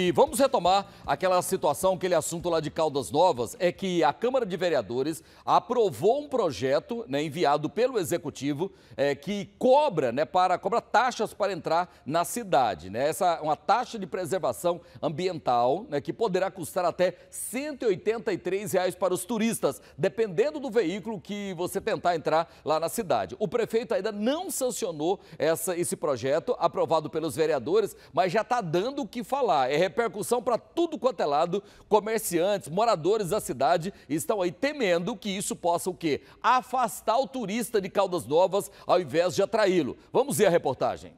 E vamos retomar aquela situação, aquele assunto lá de Caldas Novas, é que a Câmara de Vereadores aprovou um projeto né, enviado pelo Executivo é, que cobra, né, para, cobra taxas para entrar na cidade. Né? Essa é uma taxa de preservação ambiental né, que poderá custar até R$ 183 reais para os turistas, dependendo do veículo que você tentar entrar lá na cidade. O prefeito ainda não sancionou essa, esse projeto aprovado pelos vereadores, mas já está dando o que falar. É repercussão para tudo quanto é lado. Comerciantes, moradores da cidade estão aí temendo que isso possa o quê? Afastar o turista de Caldas Novas ao invés de atraí-lo. Vamos ver a reportagem.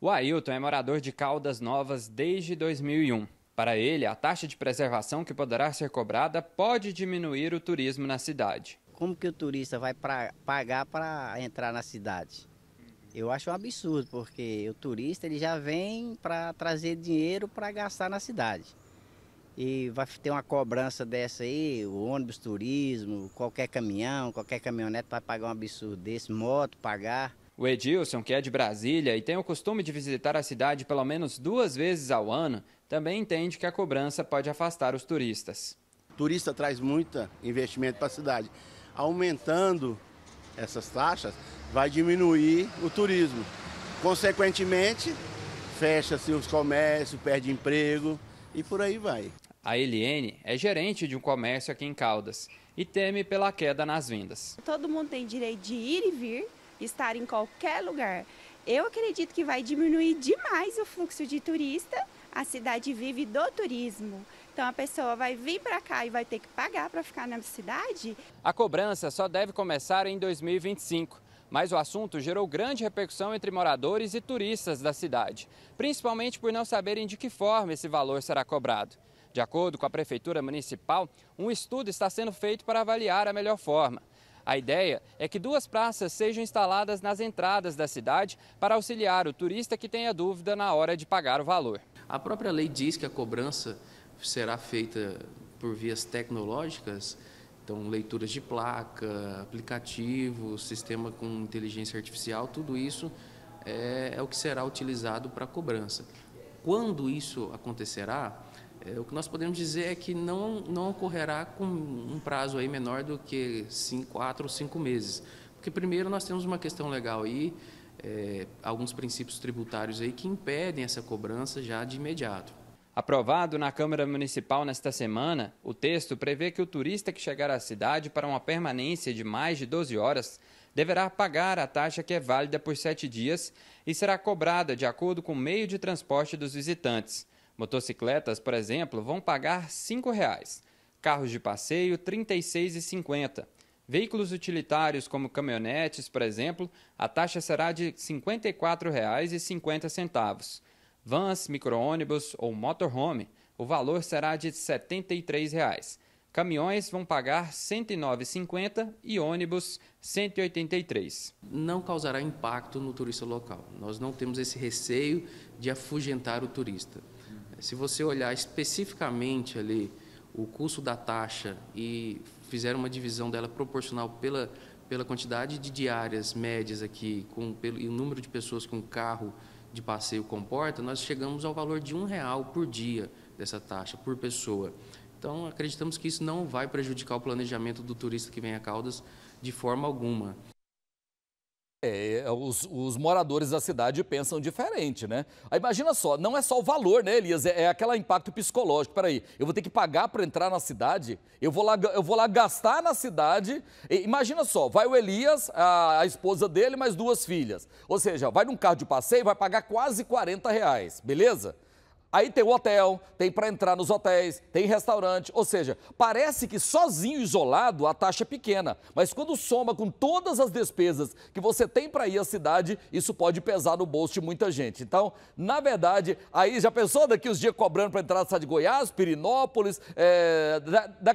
O Ailton é morador de Caldas Novas desde 2001. Para ele, a taxa de preservação que poderá ser cobrada pode diminuir o turismo na cidade. Como que o turista vai pra, pagar para entrar na cidade? Eu acho um absurdo, porque o turista ele já vem para trazer dinheiro para gastar na cidade. E vai ter uma cobrança dessa aí, o ônibus turismo, qualquer caminhão, qualquer caminhonete vai pagar um absurdo desse, moto pagar. O Edilson, que é de Brasília e tem o costume de visitar a cidade pelo menos duas vezes ao ano, também entende que a cobrança pode afastar os turistas. O turista traz muito investimento para a cidade, aumentando essas taxas, vai diminuir o turismo. Consequentemente, fecha-se os comércios, perde emprego e por aí vai. A Eliene é gerente de um comércio aqui em Caldas e teme pela queda nas vendas. Todo mundo tem direito de ir e vir, estar em qualquer lugar. Eu acredito que vai diminuir demais o fluxo de turista. A cidade vive do turismo. Então a pessoa vai vir para cá e vai ter que pagar para ficar na cidade. A cobrança só deve começar em 2025 mas o assunto gerou grande repercussão entre moradores e turistas da cidade, principalmente por não saberem de que forma esse valor será cobrado. De acordo com a Prefeitura Municipal, um estudo está sendo feito para avaliar a melhor forma. A ideia é que duas praças sejam instaladas nas entradas da cidade para auxiliar o turista que tenha dúvida na hora de pagar o valor. A própria lei diz que a cobrança será feita por vias tecnológicas, então leituras de placa, aplicativos, sistema com inteligência artificial, tudo isso é, é o que será utilizado para cobrança. Quando isso acontecerá, é, o que nós podemos dizer é que não, não ocorrerá com um prazo aí menor do que cinco, quatro ou cinco meses. Porque primeiro nós temos uma questão legal aí, é, alguns princípios tributários aí que impedem essa cobrança já de imediato. Aprovado na Câmara Municipal nesta semana, o texto prevê que o turista que chegar à cidade para uma permanência de mais de 12 horas deverá pagar a taxa que é válida por sete dias e será cobrada de acordo com o meio de transporte dos visitantes. Motocicletas, por exemplo, vão pagar R$ 5,00, carros de passeio R$ 36,50. Veículos utilitários, como caminhonetes, por exemplo, a taxa será de R$ 54,50 vans, micro-ônibus ou motorhome, o valor será de R$ 73. Reais. Caminhões vão pagar R$ 109,50 e ônibus R$ 183. Não causará impacto no turista local. Nós não temos esse receio de afugentar o turista. Se você olhar especificamente ali o custo da taxa e fizer uma divisão dela proporcional pela, pela quantidade de diárias médias aqui com, pelo, e o número de pessoas com carro de passeio comporta, nós chegamos ao valor de um real por dia dessa taxa, por pessoa. Então, acreditamos que isso não vai prejudicar o planejamento do turista que vem a Caldas de forma alguma. É, é, os, os, moradores da cidade pensam diferente, né? Aí imagina só, não é só o valor, né, Elias? É, é aquele impacto psicológico. Peraí, eu vou ter que pagar para entrar na cidade? Eu vou lá, eu vou lá gastar na cidade? E, imagina só, vai o Elias, a, a, esposa dele, mais duas filhas. Ou seja, vai num carro de passeio, vai pagar quase 40 reais, beleza? Aí tem o hotel, tem para entrar nos hotéis, tem restaurante, ou seja, parece que sozinho isolado a taxa é pequena, mas quando soma com todas as despesas que você tem para ir à cidade, isso pode pesar no bolso de muita gente. Então, na verdade, aí já pensou daqui os dias cobrando para entrar na cidade de Goiás, Pirinópolis, é, da, da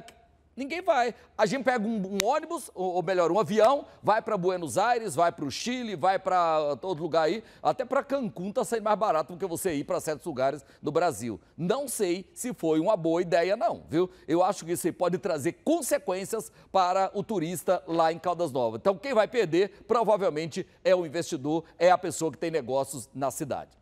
Ninguém vai. A gente pega um, um ônibus, ou, ou, melhor, um avião, vai para Buenos Aires, vai para o Chile, vai para todo lugar aí. Até para Cancún está sendo mais barato do que você ir para certos lugares no Brasil. Não sei se foi uma boa ideia, não, viu? Eu acho que isso aí pode trazer consequências para o turista lá em Caldas Novas. Então, quem vai perder provavelmente é o investidor, é a pessoa que tem negócios na cidade.